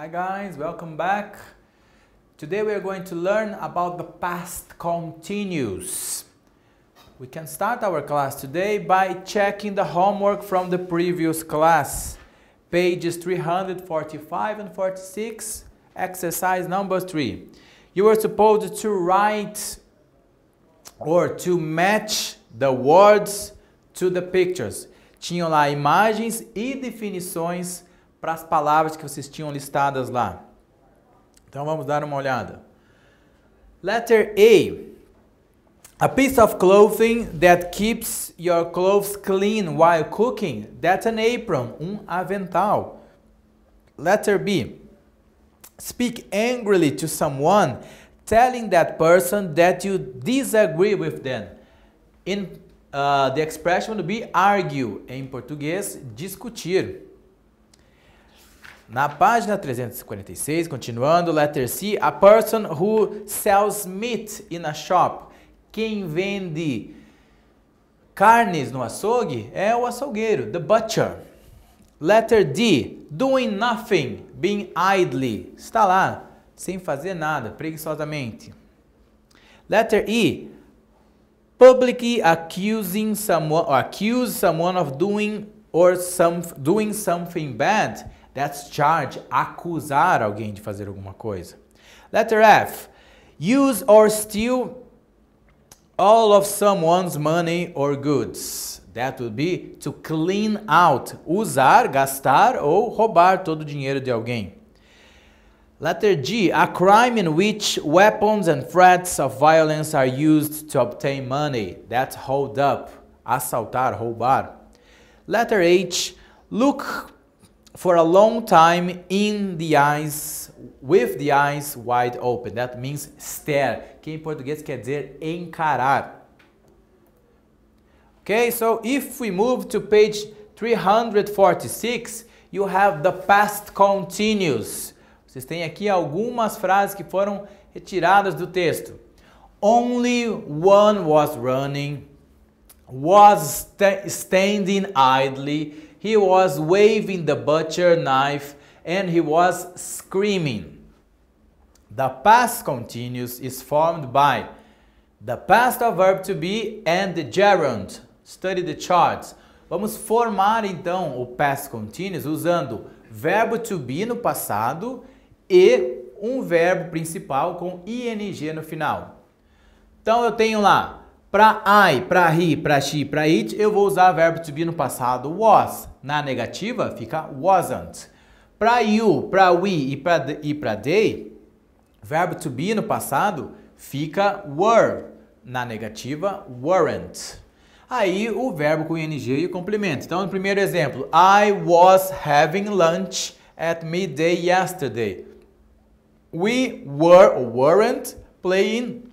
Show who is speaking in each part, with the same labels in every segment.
Speaker 1: Hi guys, welcome back. Today we are going to learn about the past continuous. We can start our class today by checking the homework from the previous class. Pages 345 and 46, exercise number 3. You were supposed to write or to match the words to the pictures. Tinham lá imagens e definições para as palavras que vocês tinham listadas lá. Então vamos dar uma olhada. Letter A. A piece of clothing that keeps your clothes clean while cooking. That's an apron, um avental. Letter B. Speak angrily to someone, telling that person that you disagree with them. In uh, the expression would be argue, em português, discutir. Na página 346, continuando, letter C, a person who sells meat in a shop. Quem vende carnes no açougue é o açougueiro, the butcher. Letter D, doing nothing, being idly. Está lá, sem fazer nada, preguiçosamente. Letter E, publicly accusing someone, or accuse someone of doing or some, doing something bad That's charge, acusar alguém de fazer alguma coisa. Letter F. Use or steal all of someone's money or goods. That would be to clean out, usar, gastar ou roubar todo o dinheiro de alguém. Letter G, a crime in which weapons and threats of violence are used to obtain money. That's hold up, assaltar, roubar. Letter H, look for a long time in the eyes, with the eyes wide open. That means stare, que em português quer dizer encarar. Okay, so if we move to page 346, you have the past continuous. Vocês têm aqui algumas frases que foram retiradas do texto. Only one was running, was st standing idly, He was waving the butcher knife and he was screaming. The past continuous is formed by the past of verb to be and the gerund. Study the charts. Vamos formar então o past continuous usando verbo to be no passado e um verbo principal com ing no final. Então eu tenho lá para I, para he, para she, para it, eu vou usar o verbo to be no passado was. Na negativa, fica wasn't. Para you, para we e para they, verbo to be no passado fica were. Na negativa, weren't. Aí o verbo com ing e o complemento. Então, no primeiro exemplo, I was having lunch at midday yesterday. We were or weren't playing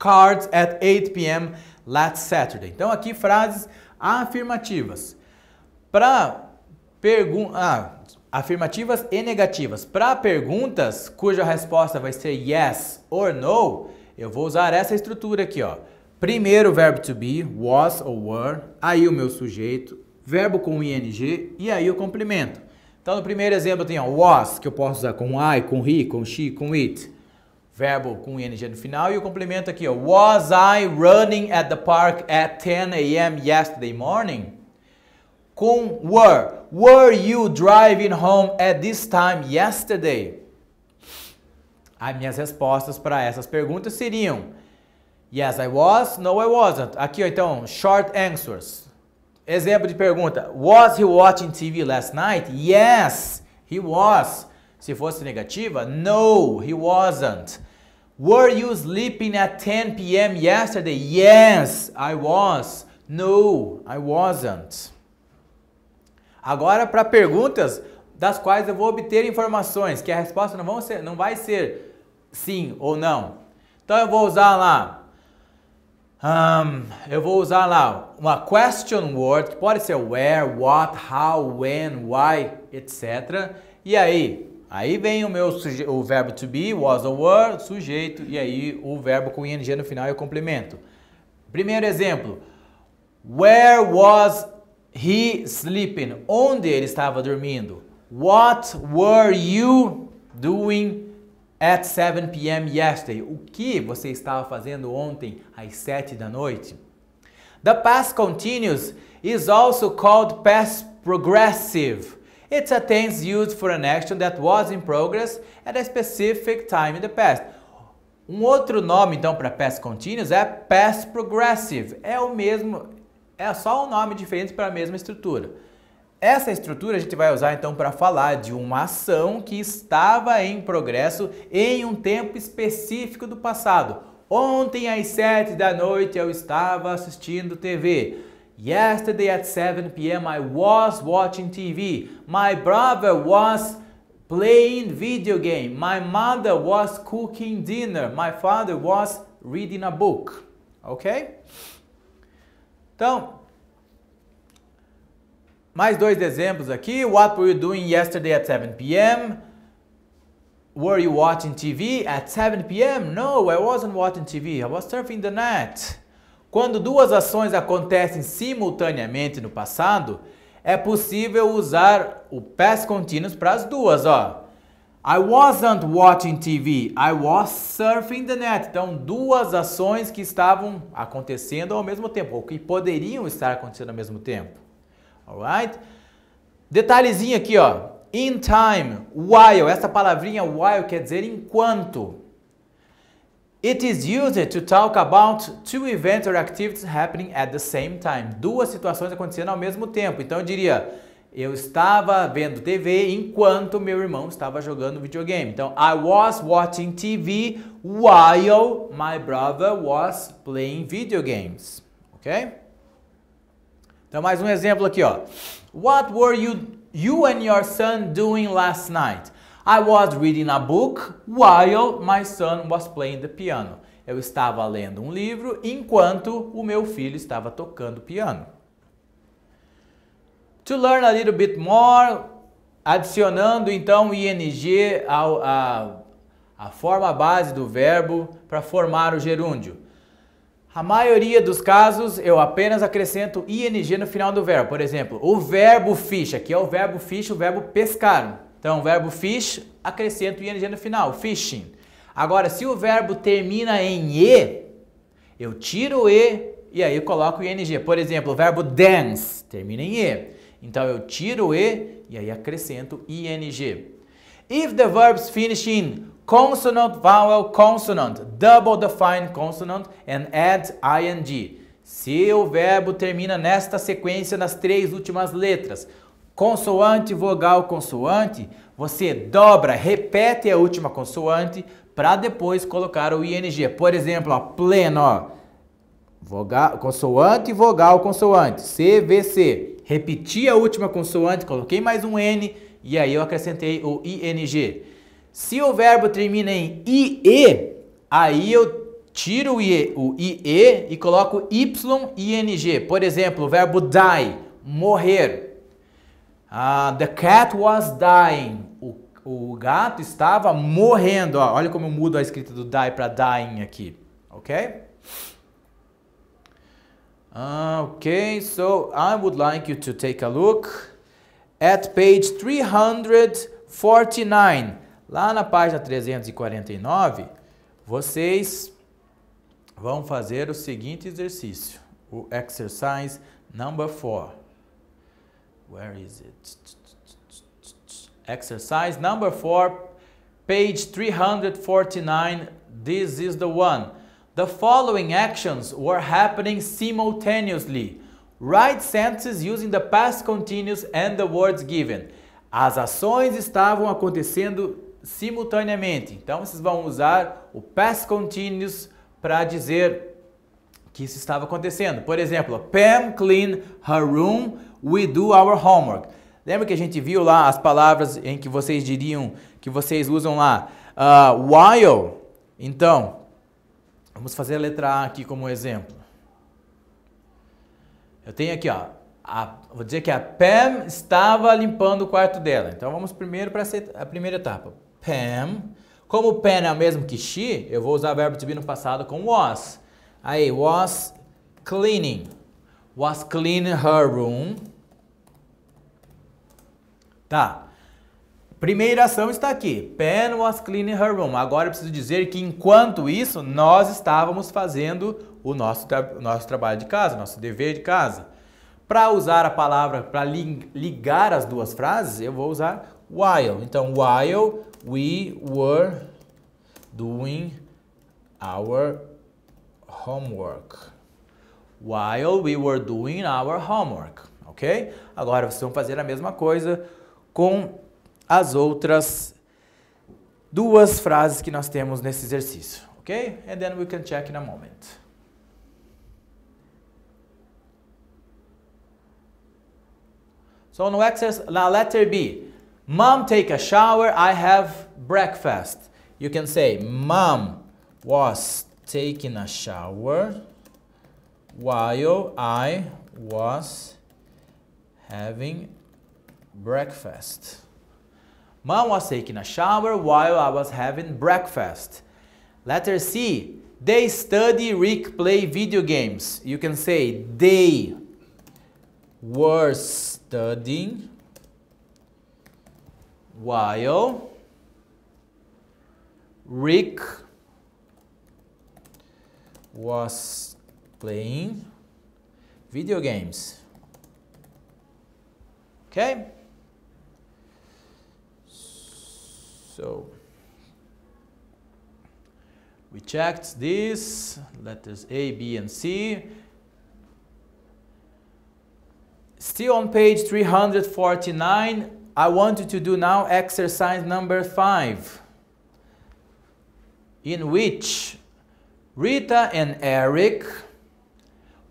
Speaker 1: cards at 8 p.m. last Saturday. Então aqui frases afirmativas. Para perguntas, ah, afirmativas e negativas. Para perguntas cuja resposta vai ser yes or no, eu vou usar essa estrutura aqui, ó. Primeiro o verbo to be, was ou were, aí o meu sujeito, verbo com ing e aí o complemento. Então no primeiro exemplo tem tenho ó, was, que eu posso usar com I, com he, com she, com it verbo com ing no final e o complemento aqui, ó, was I running at the park at 10 a.m. yesterday morning? Com were, were you driving home at this time yesterday? As minhas respostas para essas perguntas seriam Yes, I was. No, I wasn't. Aqui, ó, então, short answers. Exemplo de pergunta. Was he watching TV last night? Yes, he was. Se fosse negativa, no, he wasn't. Were you sleeping at 10 p.m. yesterday? Yes, I was. No, I wasn't. Agora para perguntas das quais eu vou obter informações, que a resposta não, vão ser, não vai ser sim ou não. Então eu vou usar lá, um, eu vou usar lá uma question word, que pode ser where, what, how, when, why, etc. E aí, Aí vem o meu o verbo to be, was or were, sujeito, e aí o verbo com ing no final e o complemento. Primeiro exemplo. Where was he sleeping? Onde ele estava dormindo? What were you doing at 7 p.m. yesterday? O que você estava fazendo ontem às 7 da noite? The past continuous is also called past progressive a tense used for an action that was in progress at a specific time in the past. Um outro nome então para past continuous é past progressive. É o mesmo, é só um nome diferente para a mesma estrutura. Essa estrutura a gente vai usar então para falar de uma ação que estava em progresso em um tempo específico do passado. Ontem às 7 da noite eu estava assistindo TV. Yesterday at 7 p.m. I was watching TV. My brother was playing video game. My mother was cooking dinner. My father was reading a book. Ok? Então, mais dois exemplos aqui. What were you doing yesterday at 7 p.m.? Were you watching TV at 7 p.m.? No, I wasn't watching TV. I was surfing the net. Quando duas ações acontecem simultaneamente no passado, é possível usar o past continuous para as duas, ó. I wasn't watching TV, I was surfing the net. Então, duas ações que estavam acontecendo ao mesmo tempo, ou que poderiam estar acontecendo ao mesmo tempo. Alright? Detalhezinho aqui, ó. In time, while. Essa palavrinha while quer dizer enquanto. It is used to talk about two events or activities happening at the same time. Duas situações acontecendo ao mesmo tempo. Então eu diria, eu estava vendo TV enquanto meu irmão estava jogando videogame. Então I was watching TV while my brother was playing video games. OK? Então mais um exemplo aqui, ó. What were you you and your son doing last night? I was reading a book while my son was playing the piano. Eu estava lendo um livro enquanto o meu filho estava tocando piano. To learn a little bit more, adicionando então ing ao, a, a forma base do verbo para formar o gerúndio. A maioria dos casos eu apenas acrescento ing no final do verbo. Por exemplo, o verbo ficha, que é o verbo ficha, o verbo pescar. Então, o verbo fish acrescenta o ing no final, fishing. Agora, se o verbo termina em e, eu tiro o e e aí coloco o ing. Por exemplo, o verbo dance termina em e. Então, eu tiro o e e aí acrescento ing. If the verbs finish in consonant, vowel, consonant, double define consonant and add ing. Se o verbo termina nesta sequência nas três últimas letras, consoante, vogal, consoante, você dobra, repete a última consoante para depois colocar o ing. Por exemplo, ó, pleno, ó, vogal, consoante, vogal, consoante, CVC. Repeti a última consoante, coloquei mais um N e aí eu acrescentei o ing. Se o verbo termina em IE, aí eu tiro o IE, o IE e coloco YING. Por exemplo, o verbo die, morrer. Uh, the cat was dying. O, o gato estava morrendo. Ó, olha como eu mudo a escrita do die para dying aqui. Ok? Uh, ok, so I would like you to take a look at page 349. Lá na página 349, vocês vão fazer o seguinte exercício, o exercise number 4. Where is it? Exercise number four, page 349. This is the one. The following actions were happening simultaneously. Write sentences using the past continuous and the words given. As ações estavam acontecendo simultaneamente. Então vocês vão usar o past continuous para dizer que isso estava acontecendo. Por exemplo, Pam cleaned her room We do our homework. Lembra que a gente viu lá as palavras em que vocês diriam, que vocês usam lá? Uh, while. Então, vamos fazer a letra A aqui como exemplo. Eu tenho aqui, ó. A, vou dizer que a Pam estava limpando o quarto dela. Então vamos primeiro para a primeira etapa. Pam. Como Pam é o mesmo que she, eu vou usar o verbo to be no passado com was. Aí, was cleaning. Was cleaning her room. Tá. Primeira ação está aqui. Pen was cleaning her room. Agora eu preciso dizer que enquanto isso, nós estávamos fazendo o nosso, nosso trabalho de casa, nosso dever de casa. Para usar a palavra, para ligar as duas frases, eu vou usar while. Então, while we were doing our homework. While we were doing our homework, ok? Agora vocês vão fazer a mesma coisa com as outras duas frases que nós temos nesse exercício, ok? And then we can check in a moment. So no exercise, now letter B. Mom take a shower, I have breakfast. You can say mom was taking a shower while I was having breakfast. Mom was taking a shower while I was having breakfast. Letter C. They study, Rick play video games. You can say they were studying while Rick was playing video games. Okay? So we checked these letters A, B, and C. Still on page 349, I want you to do now exercise number five, in which Rita and Eric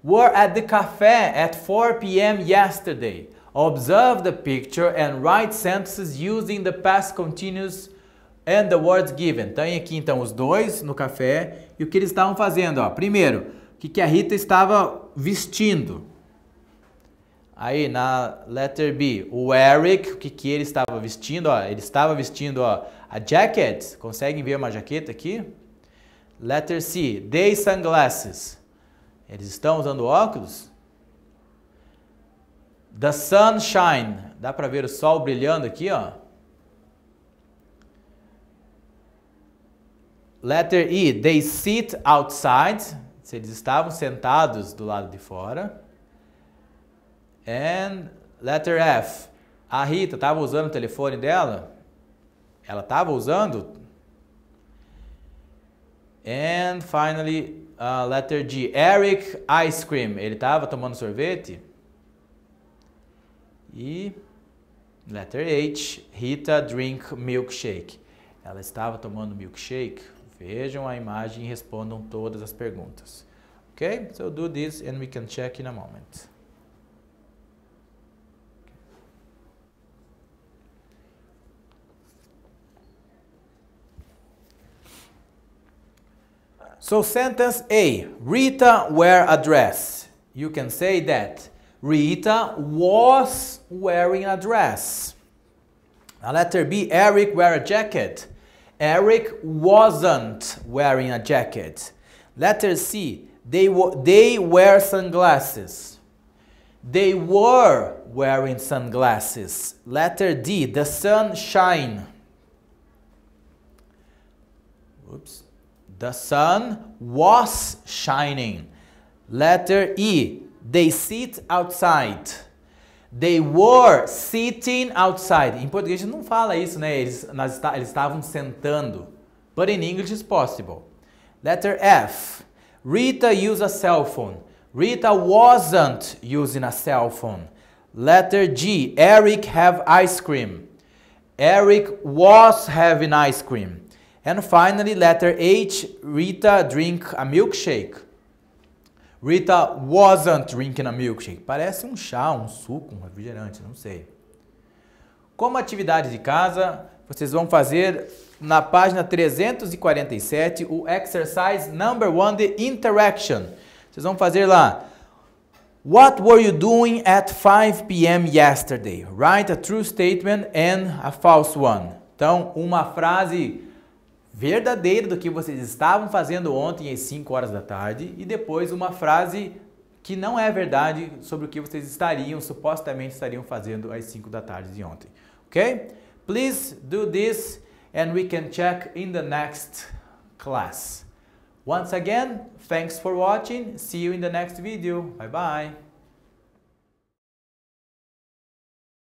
Speaker 1: were at the cafe at 4 p.m. yesterday. Observe the picture and write sentences using the past continuous and the words given. Tem aqui então os dois no café e o que eles estavam fazendo. Ó. Primeiro, o que, que a Rita estava vestindo? Aí na letter B, o Eric, o que, que ele estava vestindo? Ó, ele estava vestindo ó, a jacket. Conseguem ver uma jaqueta aqui? Letter C, they sunglasses. Eles estão usando óculos? The sunshine. Dá para ver o sol brilhando aqui, ó. Letter E, they sit outside. Se eles estavam sentados do lado de fora. And letter F, a Rita estava usando o telefone dela? Ela estava usando? And finally, uh, letter G, Eric ice cream. Ele estava tomando sorvete? E letter H, Rita drink milkshake. Ela estava tomando milkshake? Vejam a imagem e respondam todas as perguntas. ok? So do this and we can check in a moment. So sentence A, Rita wear a dress. You can say that Rita was wearing a dress. Now letter B, Eric wear a jacket. Eric wasn't wearing a jacket. Letter C, they, they wear sunglasses. They were wearing sunglasses. Letter D, the sun shine. Oops. The sun was shining. Letter E, they sit outside. They were sitting outside. Em português não fala isso, né? Eles, nós, eles estavam sentando. But in English it's possible. Letter F. Rita used a cell phone. Rita wasn't using a cell phone. Letter G. Eric have ice cream. Eric was having ice cream. And finally, letter H. Rita drink a milkshake. Rita wasn't drinking a milkshake. Parece um chá, um suco, um refrigerante, não sei. Como atividade de casa, vocês vão fazer na página 347 o exercise number one the interaction. Vocês vão fazer lá. What were you doing at 5 p.m. yesterday? Write a true statement and a false one. Então, uma frase verdadeira do que vocês estavam fazendo ontem às 5 horas da tarde e depois uma frase que não é verdade sobre o que vocês estariam, supostamente estariam fazendo às 5 da tarde de ontem. Ok? Please do this and we can check in the next class. Once again, thanks for watching. See you in the next video. Bye bye.